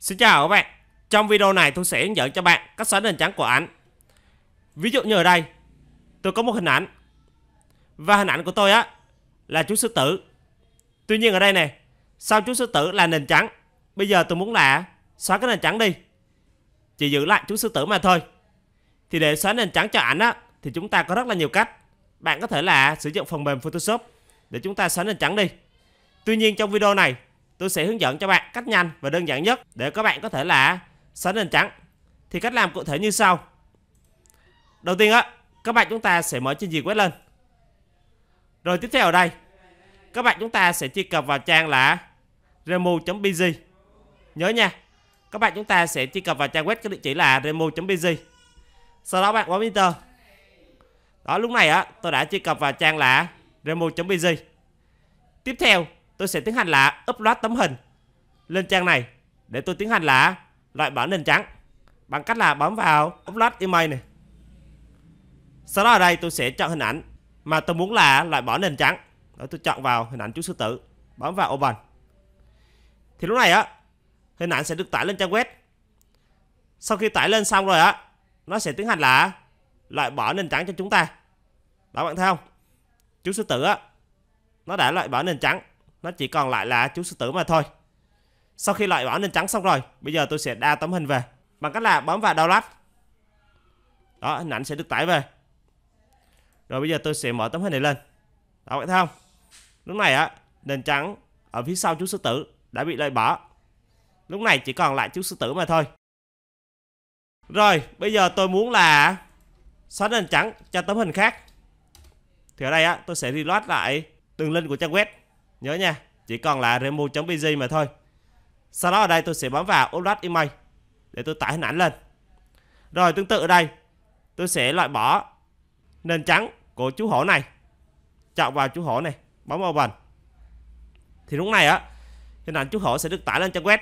Xin chào các bạn Trong video này tôi sẽ hướng dẫn cho bạn cách xóa nền trắng của ảnh Ví dụ như ở đây Tôi có một hình ảnh Và hình ảnh của tôi á Là chú sư tử Tuy nhiên ở đây này Sau chú sư tử là nền trắng Bây giờ tôi muốn là xóa cái nền trắng đi Chỉ giữ lại chú sư tử mà thôi Thì để xóa nền trắng cho ảnh á Thì chúng ta có rất là nhiều cách Bạn có thể là sử dụng phần mềm Photoshop Để chúng ta xóa nền trắng đi Tuy nhiên trong video này tôi sẽ hướng dẫn cho bạn cách nhanh và đơn giản nhất để các bạn có thể là sánh nền trắng. Thì cách làm cụ thể như sau. Đầu tiên á, các bạn chúng ta sẽ mở trình duyệt web lên. Rồi tiếp theo ở đây, các bạn chúng ta sẽ truy cập vào trang là remu.bg. Nhớ nha, các bạn chúng ta sẽ truy cập vào trang web có địa chỉ là remu.bg. Sau đó bạn bấm enter. Đó lúc này á, tôi đã truy cập vào trang là remu.bg. Tiếp theo, tôi sẽ tiến hành là upload tấm hình lên trang này để tôi tiến hành là loại bỏ nền trắng bằng cách là bấm vào upload email này. Sau đó ở đây tôi sẽ chọn hình ảnh mà tôi muốn là loại bỏ nền trắng. Đó, tôi chọn vào hình ảnh chú sư tử, bấm vào open. Thì lúc này á, hình ảnh sẽ được tải lên trang web. Sau khi tải lên xong rồi á, nó sẽ tiến hành là loại bỏ nền trắng cho chúng ta. Đó bạn thấy không? Chú sư tử á, nó đã loại bỏ nền trắng nó chỉ còn lại là chú sư tử mà thôi Sau khi loại bỏ nền trắng xong rồi Bây giờ tôi sẽ đa tấm hình về Bằng cách là bấm vào download Đó hình ảnh sẽ được tải về Rồi bây giờ tôi sẽ mở tấm hình này lên Đó các thấy không Lúc này á nền trắng ở phía sau chú sư tử đã bị loại bỏ Lúc này chỉ còn lại chú sư tử mà thôi Rồi bây giờ tôi muốn là Xóa nền trắng cho tấm hình khác Thì ở đây á tôi sẽ reload lại đường link của trang web Nhớ nha, chỉ còn là remu.pg mà thôi. Sau đó ở đây tôi sẽ bấm vào upload email để tôi tải hình ảnh lên. Rồi tương tự ở đây, tôi sẽ loại bỏ nền trắng của chú hổ này. Chọn vào chú hổ này, bấm open. Thì lúc này á, hình ảnh chú hổ sẽ được tải lên trang web.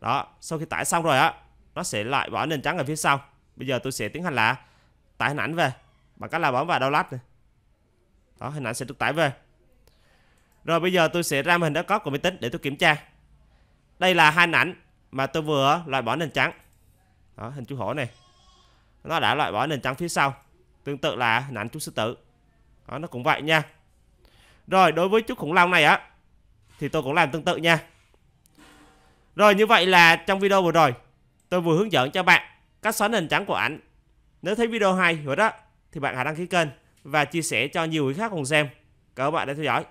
Đó, sau khi tải xong rồi á, nó sẽ loại bỏ nền trắng ở phía sau. Bây giờ tôi sẽ tiến hành là tải hình ảnh về bằng cách là bấm vào download này. Đó, hình ảnh sẽ được tải về. Rồi bây giờ tôi sẽ ram hình đã có của máy tính để tôi kiểm tra. Đây là hai ảnh mà tôi vừa loại bỏ nền trắng. Đó, hình chú hổ này. Nó đã loại bỏ nền trắng phía sau. Tương tự là hình ảnh chú sư tử. Đó, nó cũng vậy nha. Rồi đối với chú khủng long này á thì tôi cũng làm tương tự nha. Rồi như vậy là trong video vừa rồi tôi vừa hướng dẫn cho bạn cách xóa nền trắng của ảnh. Nếu thấy video hay rồi đó thì bạn hãy đăng ký kênh và chia sẻ cho nhiều người khác cùng xem. Cảm ơn bạn đã theo dõi.